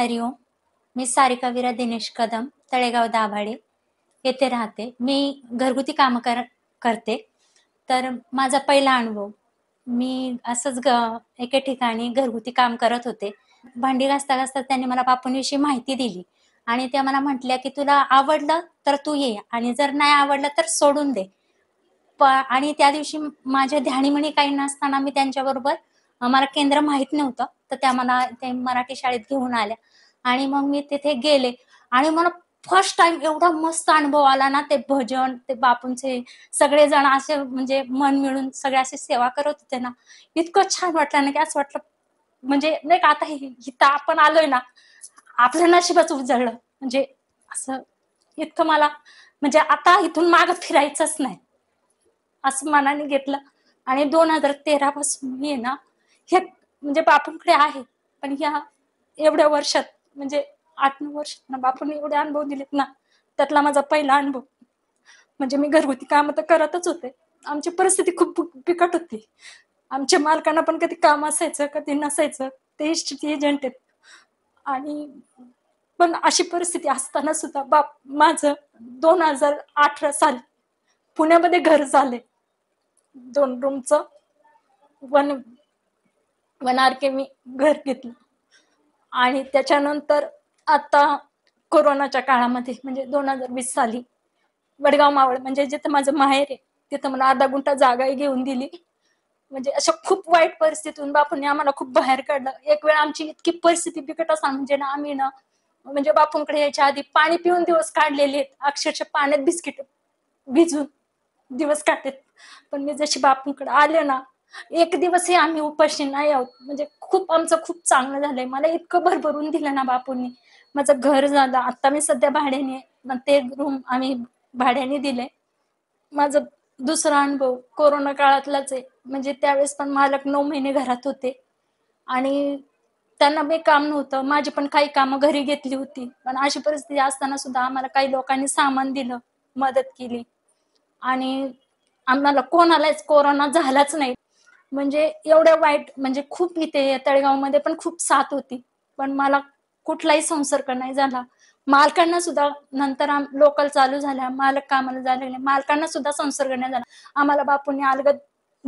ओम मी सारिका दिनेश कदम तळेगाव दाभाडे येथे राहते मी घरगुती काम कर करते तर माझा पहिला अनुभव मी असंच ग एके ठिकाणी घरगुती काम करत होते भांडी घासता घासता त्यांनी मला बापूंविषयी माहिती दिली आणि त्या मला म्हटल्या की तुला आवडलं तर तू ये आणि जर नाही आवडलं तर सोडून दे आणि त्या दिवशी माझ्या ध्यानीमणी काही नसताना मी त्यांच्याबरोबर मला केंद्र माहीत नव्हतं तर त्या मला ते मराठी शाळेत घेऊन आल्या आणि मग मी तिथे गेले आणि मला फर्स्ट टाइम एवढा मस्त अनुभव आला ना ते भजन ते बापूंचे सगळेजण असे म्हणजे मन मिळून असे सेवा करत होते ना इतकं छान वाटलं ना की असं वाटलं म्हणजे नाही का आता हिता आपण आलोय ना आपलं नशिबच उजळलं म्हणजे असं इतकं मला म्हणजे आता इथून माग फिरायचंच नाही असं मनाने घेतलं आणि दोन हजार तेरा पासून मी ना हे म्हणजे बापूंकडे आहे पण ह्या एवढ्या वर्षात म्हणजे आठ नऊ वर्ष बापूने एवढे अनुभव दिलेत ना त्यातला माझा पहिला अनुभव म्हणजे मी घरगुती काम तर करतच होते आमची परिस्थिती खूप बिकट होती आमच्या मालकांना पण कधी काम असायचं कधी नसायचं ते एजंट आहेत आणि पण अशी परिस्थिती असताना सुद्धा बाप माझं दोन हजार अठरा साली पुण्यामध्ये घर झाले दोन रूमचं वन वनारके मी घर घेतलं आणि त्याच्यानंतर आता कोरोनाच्या काळामध्ये म्हणजे दोन हजार वीस साली वडगाव मावळ म्हणजे जिथं माझं माहेर आहे तिथं मला अर्धा गुंठा जागाही घेऊन दिली म्हणजे अशा खूप वाईट परिस्थितीतून बापूंनी आम्हाला खूप बाहेर काढलं एक वेळ आमची इतकी परिस्थिती बिकट असा म्हणजे ना आम्ही ना म्हणजे बापूंकडे यायच्या आधी पाणी पिऊन दिवस काढलेले आहेत अक्षरशः पाण्यात बिस्किट भिजून दिवस काढतात पण मी जशी बापूंकडे आले ना एक दिवस हे आम्ही उपाशी नाही आहोत म्हणजे खूप आमचं खूप चांगलं झालंय मला इतकं भरभरून दिलं ना बापूंनी माझं घर झालं आता मी सध्या भाड्याने ते रूम आम्ही भाड्याने दिले माझं दुसरा अनुभव कोरोना काळातलाच आहे म्हणजे त्यावेळेस पण मालक नऊ महिने घरात होते आणि त्यांना बे काम नव्हतं माझी पण काही कामं घरी घेतली होती पण अशी परिस्थिती असताना सुद्धा आम्हाला काही लोकांनी सामान दिलं मदत केली आणि आम्हाला कोणालाच कोरोना झालाच नाही म्हणजे एवढ्या वाईट म्हणजे खूप इथे तळेगावमध्ये पण खूप साथ होती पण मला कुठलाही संसर्ग नाही झाला मालकांना सुद्धा नंतर लोकल चालू झाल्या मालक कामाला झाले मालकांना सुद्धा संसर्ग नाही झाला आम्हाला बापूंनी अलगद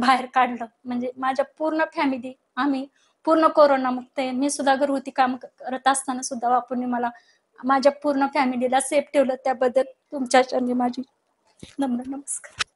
बाहेर काढलं म्हणजे माझ्या पूर्ण फॅमिली आम्ही पूर्ण कोरोना मुक्त आहे मी सुद्धा घरगुती काम करत असताना सुद्धा बापूंनी मला माझ्या पूर्ण फॅमिलीला सेफ ठेवलं त्याबद्दल तुमच्या माझी नम्र नमस्कार